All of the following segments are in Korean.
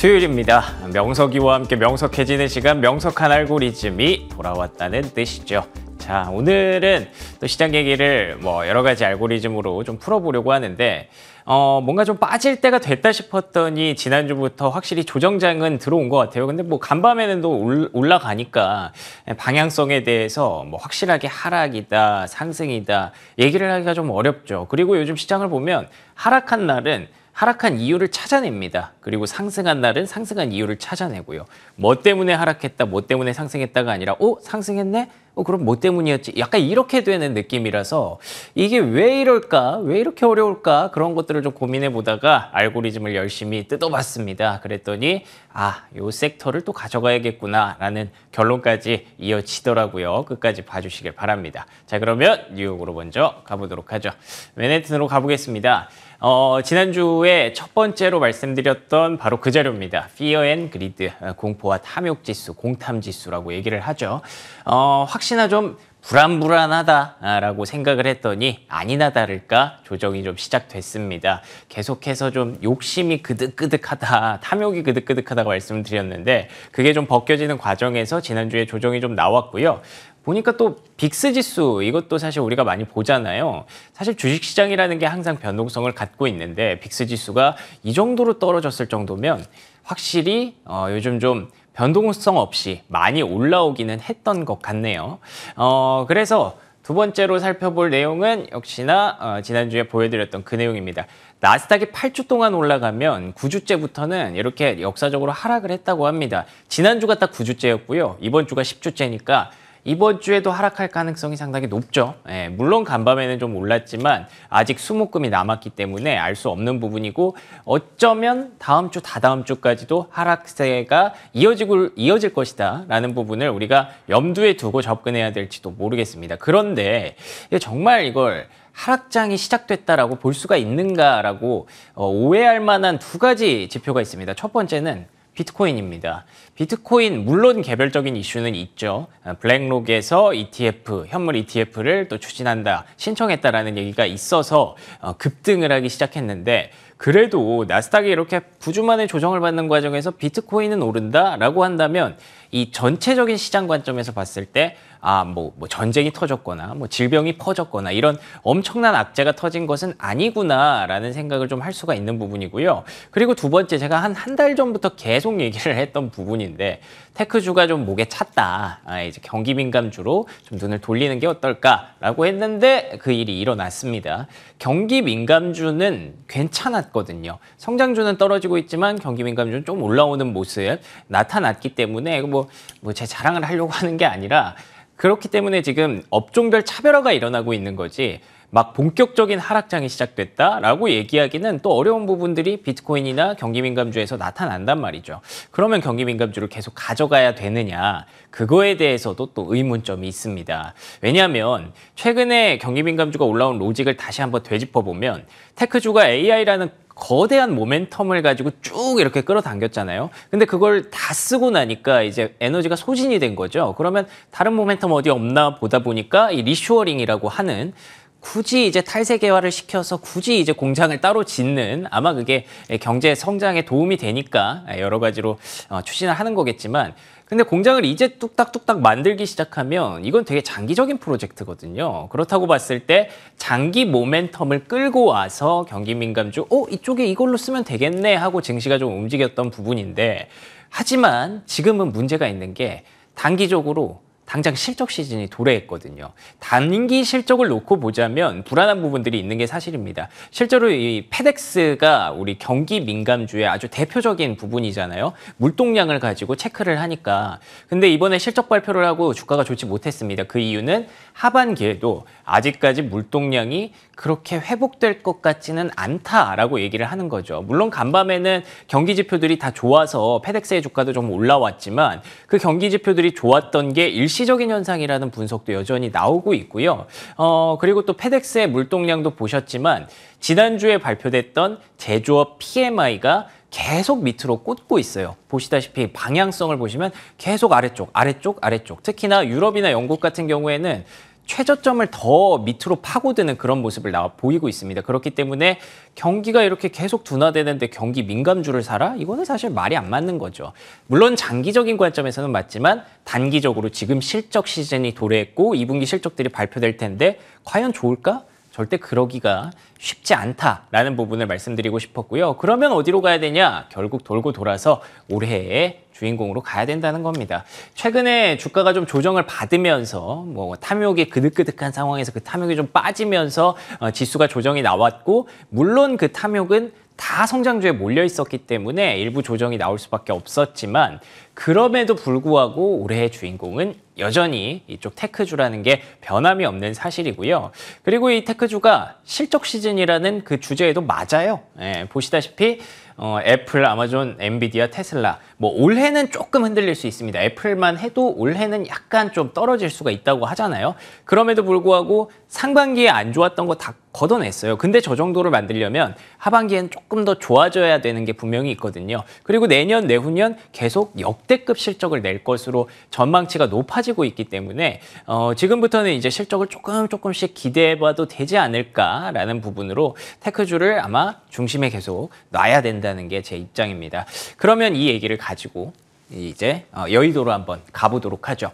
수요일입니다. 명석이와 함께 명석해지는 시간 명석한 알고리즘이 돌아왔다는 뜻이죠. 자, 오늘은 또 시장 얘기를 뭐 여러 가지 알고리즘으로 좀 풀어보려고 하는데 어, 뭔가 좀 빠질 때가 됐다 싶었더니 지난주부터 확실히 조정장은 들어온 것 같아요. 근데 뭐 간밤에는 또 올라가니까 방향성에 대해서 뭐 확실하게 하락이다, 상승이다 얘기를 하기가 좀 어렵죠. 그리고 요즘 시장을 보면 하락한 날은 하락한 이유를 찾아냅니다. 그리고 상승한 날은 상승한 이유를 찾아내고요. 뭐 때문에 하락했다, 뭐 때문에 상승했다가 아니라 오, 상승했네? 어, 그럼 뭐 때문이었지? 약간 이렇게 되는 느낌이라서 이게 왜 이럴까? 왜 이렇게 어려울까? 그런 것들을 좀 고민해 보다가 알고리즘을 열심히 뜯어봤습니다. 그랬더니 아, 요 섹터를 또 가져가야겠구나라는 결론까지 이어지더라고요. 끝까지 봐주시길 바랍니다. 자, 그러면 뉴욕으로 먼저 가보도록 하죠. 맨해튼으로 가보겠습니다. 어, 지난주에 첫 번째로 말씀드렸던 바로 그 자료입니다. Fear and Greed, 어, 공포와 탐욕 지수, 공탐 지수라고 얘기를 하죠. 어, 확실히 혹시나 좀 불안불안하다라고 생각을 했더니 아니나 다를까 조정이 좀 시작됐습니다. 계속해서 좀 욕심이 그득그득하다, 탐욕이 그득그득하다고 말씀드렸는데 을 그게 좀 벗겨지는 과정에서 지난주에 조정이 좀 나왔고요. 보니까 또 빅스 지수 이것도 사실 우리가 많이 보잖아요. 사실 주식 시장이라는 게 항상 변동성을 갖고 있는데 빅스 지수가 이 정도로 떨어졌을 정도면 확실히 어, 요즘 좀 변동성 없이 많이 올라오기는 했던 것 같네요. 어, 그래서 두 번째로 살펴볼 내용은 역시나 어, 지난주에 보여드렸던 그 내용입니다. 나스닥이 8주 동안 올라가면 9주째부터는 이렇게 역사적으로 하락을 했다고 합니다. 지난주가 딱 9주째였고요. 이번 주가 10주째니까 이번 주에도 하락할 가능성이 상당히 높죠. 예, 물론 간밤에는 좀 올랐지만 아직 수목금이 남았기 때문에 알 수 없는 부분이고 어쩌면 다음 주 다다음 주까지도 하락세가 이어지고 이어질 것이다라는 부분을 우리가 염두에 두고 접근해야 될지도 모르겠습니다. 그런데 정말 이걸 하락장이 시작됐다라고 볼 수가 있는가라고 어, 오해할 만한 두 가지 지표가 있습니다. 첫 번째는 비트코인입니다. 비트코인 물론 개별적인 이슈는 있죠. 아, 블랙록에서 ETF, 현물 ETF를 또 추진한다, 신청했다라는 얘기가 있어서 어, 급등을 하기 시작했는데 그래도 나스닥이 이렇게 9주 만에 조정을 받는 과정에서 비트코인은 오른다라고 한다면 이 전체적인 시장 관점에서 봤을 때 아뭐 뭐 전쟁이 터졌거나 뭐 질병이 퍼졌거나 이런 엄청난 악재가 터진 것은 아니구나라는 생각을 좀 할 수가 있는 부분이고요. 그리고 두 번째 제가 한 한 달 전부터 계속 얘기를 했던 부분인데 테크주가 좀 목에 찼다. 아, 이제 경기 민감주로 좀 눈을 돌리는 게 어떨까라고 했는데 그 일이 일어났습니다. 경기 민감주는 괜찮았거든요. 성장주는 떨어지고 있지만 경기 민감주는 좀 올라오는 모습 나타났기 때문에 뭐 뭐제 자랑을 하려고 하는 게 아니라 그렇기 때문에 지금 업종별 차별화가 일어나고 있는 거지 막 본격적인 하락장이 시작됐다라고 얘기하기는 또 어려운 부분들이 비트코인이나 경기민감주에서 나타난단 말이죠. 그러면 경기민감주를 계속 가져가야 되느냐 그거에 대해서도 또 의문점이 있습니다. 왜냐하면 최근에 경기민감주가 올라온 로직을 다시 한번 되짚어보면 테크주가 AI라는 거대한 모멘텀을 가지고 쭉 이렇게 끌어당겼잖아요. 근데 그걸 다 쓰고 나니까 이제 에너지가 소진이 된 거죠. 그러면 다른 모멘텀 어디 없나 보다 보니까 이 리슈어링이라고 하는 굳이 이제 탈세개화를 시켜서 굳이 이제 공장을 따로 짓는 아마 그게 경제 성장에 도움이 되니까 여러 가지로 어, 추진을 하는 거겠지만 근데 공장을 이제 뚝딱뚝딱 만들기 시작하면 이건 되게 장기적인 프로젝트거든요. 그렇다고 봤을 때 장기 모멘텀을 끌고 와서 경기 민감주 어 이쪽에 이걸로 쓰면 되겠네 하고 증시가 좀 움직였던 부분인데 하지만 지금은 문제가 있는 게 단기적으로 당장 실적 시즌이 도래했거든요. 단기 실적을 놓고 보자면 불안한 부분들이 있는 게 사실입니다. 실제로 이 페덱스가 우리 경기 민감주의 아주 대표적인 부분이잖아요. 물동량을 가지고 체크를 하니까. 근데 이번에 실적 발표를 하고 주가가 좋지 못했습니다. 그 이유는 하반기에도 아직까지 물동량이 그렇게 회복될 것 같지는 않다라고 얘기를 하는 거죠. 물론 간밤에는 경기 지표들이 다 좋아서 페덱스의 주가도 좀 올라왔지만 그 경기 지표들이 좋았던 게 일시 일시적인 현상이라는 분석도 여전히 나오고 있고요. 어, 그리고 또 페덱스의 물동량도 보셨지만 지난주에 발표됐던 제조업 PMI가 계속 밑으로 꽂고 있어요. 보시다시피 방향성을 보시면 계속 아래쪽, 아래쪽, 아래쪽. 특히나 유럽이나 영국 같은 경우에는 최저점을 더 밑으로 파고드는 그런 모습을 나 보이고 있습니다. 그렇기 때문에 경기가 이렇게 계속 둔화되는데 경기 민감주를 사라? 이거는 사실 말이 안 맞는 거죠. 물론 장기적인 관점에서는 맞지만 단기적으로 지금 실적 시즌이 도래했고 2분기 실적들이 발표될 텐데 과연 좋을까? 절대 그러기가 쉽지 않다라는 부분을 말씀드리고 싶었고요. 그러면 어디로 가야 되냐? 결국 돌고 돌아서 올해의 주인공으로 가야 된다는 겁니다. 최근에 주가가 좀 조정을 받으면서 뭐 탐욕이 그득그득한 상황에서 그 탐욕이 좀 빠지면서 어, 지수가 조정이 나왔고 물론 그 탐욕은 다 성장주에 몰려 있었기 때문에 일부 조정이 나올 수밖에 없었지만 그럼에도 불구하고 올해의 주인공은 여전히 이쪽 테크주라는 게 변함이 없는 사실이고요. 그리고 이 테크주가 실적 시즌이라는 그 주제에도 맞아요. 예, 보시다시피 어, 애플, 아마존, 엔비디아, 테슬라 뭐 올해는 조금 흔들릴 수 있습니다. 애플만 해도 올해는 약간 좀 떨어질 수가 있다고 하잖아요. 그럼에도 불구하고 상반기에 안 좋았던 거 다 걷어냈어요. 근데 저 정도를 만들려면 하반기엔 조금 더 좋아져야 되는 게 분명히 있거든요. 그리고 내년, 내후년 계속 역대급 실적을 낼 것으로 전망치가 높아지고 있기 때문에 어, 지금부터는 이제 실적을 조금 조금씩 기대해봐도 되지 않을까라는 부분으로 테크주를 아마 중심에 계속 놔야 된다는 게 제 입장입니다. 그러면 이 얘기를 가지고 이제 어, 여의도로 한번 가보도록 하죠.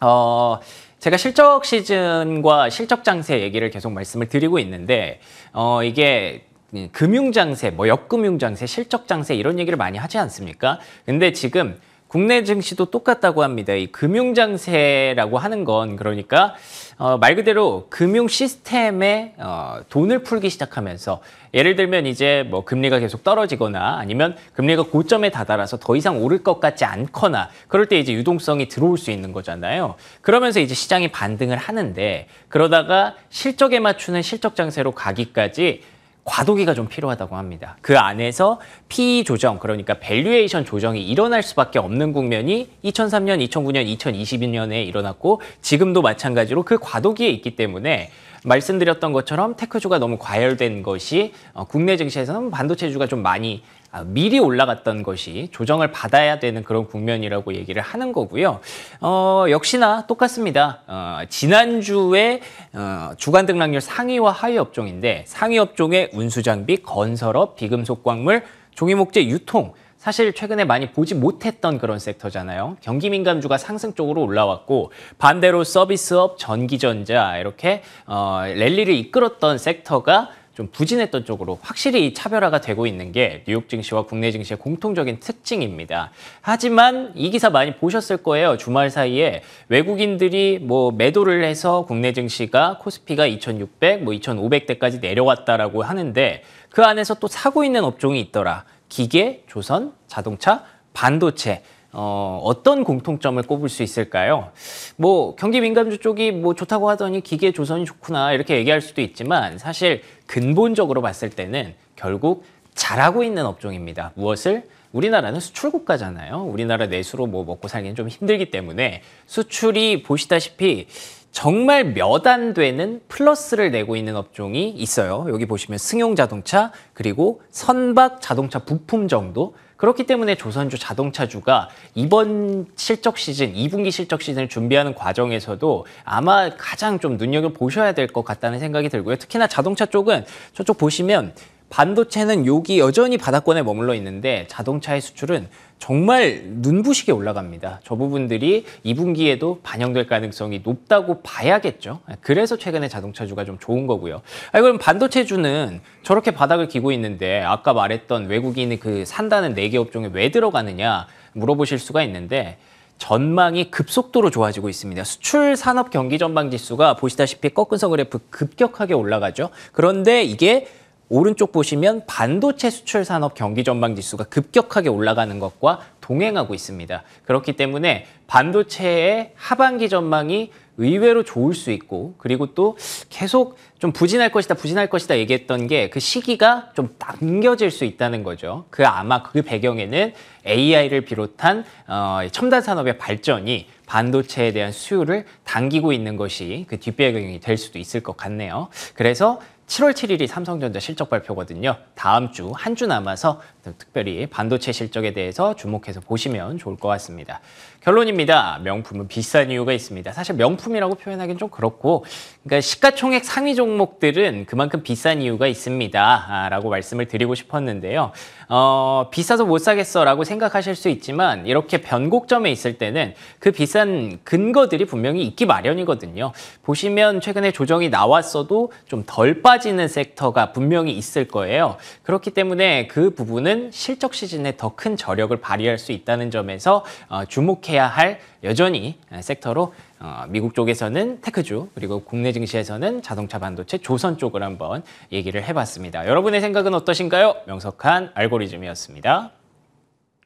어... 제가 실적 시즌과 실적 장세 얘기를 계속 말씀을 드리고 있는데 어 이게 금융 장세, 뭐 역금융 장세, 실적 장세 이런 얘기를 많이 하지 않습니까? 근데 지금 국내 증시도 똑같다고 합니다. 이 금융장세라고 하는 건 그러니까 어, 말 그대로 금융 시스템에 어, 돈을 풀기 시작하면서 예를 들면 이제 뭐 금리가 계속 떨어지거나 아니면 금리가 고점에 다다라서 더 이상 오를 것 같지 않거나 그럴 때 이제 유동성이 들어올 수 있는 거잖아요. 그러면서 이제 시장이 반등을 하는데 그러다가 실적에 맞추는 실적 장세로 가기까지 과도기가 좀 필요하다고 합니다. 그 안에서 PE 조정, 그러니까 밸류에이션 조정이 일어날 수밖에 없는 국면이 2003년, 2009년, 2022년에 일어났고 지금도 마찬가지로 그 과도기에 있기 때문에 말씀드렸던 것처럼 테크주가 너무 과열된 것이 어, 국내 증시에서는 반도체주가 좀 많이 아, 미리 올라갔던 것이 조정을 받아야 되는 그런 국면이라고 얘기를 하는 거고요. 어, 역시나 똑같습니다. 어, 지난주에 어, 주간 등락률 상위와 하위 업종인데 상위 업종의 운수장비, 건설업, 비금속광물, 종이목재 유통 사실 최근에 많이 보지 못했던 그런 섹터잖아요. 경기 민감주가 상승 쪽으로 올라왔고 반대로 서비스업, 전기전자 이렇게 어, 랠리를 이끌었던 섹터가 좀 부진했던 쪽으로 확실히 차별화가 되고 있는 게 뉴욕 증시와 국내 증시의 공통적인 특징입니다. 하지만 이 기사 많이 보셨을 거예요. 주말 사이에 외국인들이 뭐 매도를 해서 국내 증시가 코스피가 2600, 뭐 2500대까지 내려왔다라고 하는데 그 안에서 또 사고 있는 업종이 있더라. 기계, 조선, 자동차, 반도체. 어, 어떤 공통점을 꼽을 수 있을까요? 뭐 경기 민감주 쪽이 뭐 좋다고 하더니 기계 조선이 좋구나 이렇게 얘기할 수도 있지만 사실 근본적으로 봤을 때는 결국 잘하고 있는 업종입니다. 무엇을? 우리나라는 수출 국가잖아요. 우리나라 내수로 뭐 먹고 살기는 좀 힘들기 때문에 수출이 보시다시피 정말 몇 안 되는 플러스를 내고 있는 업종이 있어요. 여기 보시면 승용 자동차 그리고 선박 자동차 부품 정도 그렇기 때문에 조선주 자동차주가 이번 실적 시즌, 2분기 실적 시즌을 준비하는 과정에서도 아마 가장 좀 눈여겨보셔야 될 것 같다는 생각이 들고요. 특히나 자동차 쪽은 저쪽 보시면 반도체는 여기 여전히 바닥권에 머물러 있는데 자동차의 수출은 정말 눈부시게 올라갑니다. 저 부분들이 2분기에도 반영될 가능성이 높다고 봐야겠죠. 그래서 최근에 자동차주가 좀 좋은 거고요. 아, 그럼 반도체주는 저렇게 바닥을 기고 있는데 아까 말했던 외국인이 그 산다는 4개 업종에 왜 들어가느냐 물어보실 수가 있는데 전망이 급속도로 좋아지고 있습니다. 수출 산업 경기 전망 지수가 보시다시피 꺾은 선 그래프 급격하게 올라가죠. 그런데 이게 오른쪽 보시면 반도체 수출 산업 경기 전망 지수가 급격하게 올라가는 것과 동행하고 있습니다. 그렇기 때문에 반도체의 하반기 전망이 의외로 좋을 수 있고 그리고 또 계속 좀 부진할 것이다 부진할 것이다 얘기했던 게 그 시기가 좀 당겨질 수 있다는 거죠. 그 아마 그 배경에는 AI를 비롯한 어, 첨단 산업의 발전이 반도체에 대한 수요를 당기고 있는 것이 그 뒷배경이 될 수도 있을 것 같네요. 그래서 7월 7일이 삼성전자 실적 발표거든요. 다음 주 한 주 남아서 특별히 반도체 실적에 대해서 주목해서 보시면 좋을 것 같습니다. 결론입니다. 명품은 비싼 이유가 있습니다. 사실 명품이라고 표현하기는 좀 그렇고 그러니까 시가총액 상위 종목들은 그만큼 비싼 이유가 있습니다. 아, 라고 말씀을 드리고 싶었는데요. 어, 비싸서 못 사겠어 라고 생각하실 수 있지만 이렇게 변곡점에 있을 때는 그 비싼 근거들이 분명히 있기 마련이거든요. 보시면 최근에 조정이 나왔어도 좀 덜 빠진 빠지는 섹터가 분명히 있을 거예요. 그렇기 때문에 그 부분은 실적 시즌에 더 큰 저력을 발휘할 수 있다는 점에서 어, 주목해야 할 여전히 섹터로 어, 미국 쪽에서는 테크주 그리고 국내 증시에서는 자동차 반도체 조선 쪽을 한번 얘기를 해봤습니다. 여러분의 생각은 어떠신가요? 명석한 알고리즘이었습니다.